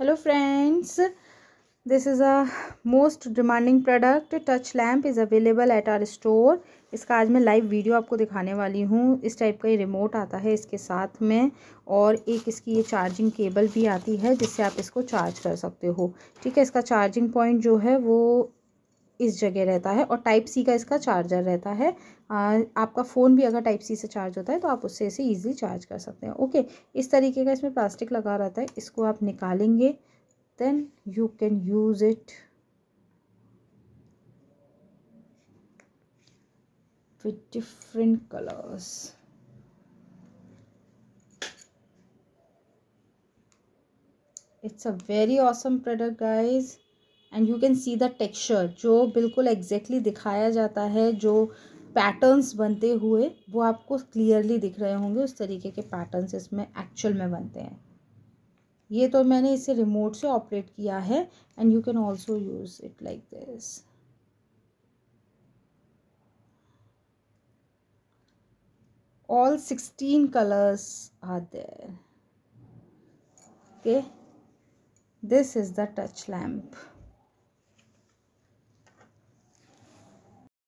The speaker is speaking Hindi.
hello friends this is a most demanding product touch lamp is available at our store इसका आज मैं लाइव वीडियो आपको दिखाने वाली हूँ इस टाइप का ये रिमोट आता है इसके साथ में और एक इसकी ये चार्जिंग केबल भी आती है जिससे आप इसको चार्ज कर सकते हो ठीक है इसका चार्जिंग पॉइंट जो है वो इस जगह रहता है और टाइप सी का इसका चार्जर रहता है आ, आपका फ़ोन भी अगर टाइप सी से चार्ज होता है तो आप उससे इसे ईजिली चार्ज कर सकते हैं ओके इस तरीके का इसमें प्लास्टिक लगा रहता है इसको आप निकालेंगे then you can use it with different colors it's a very awesome product guys and you can see the texture जो बिल्कुल एग्जैक्टली exactly दिखाया जाता है जो पैटर्न्स बनते हुए वो आपको क्लियरली दिख रहे होंगे उस तरीके के पैटर्न्स इसमें एक्चुअल में बनते हैं ये तो मैंने इसे रिमोट से ऑपरेट किया है and you can also use it like this all sixteen colours are there okay this is the touch lamp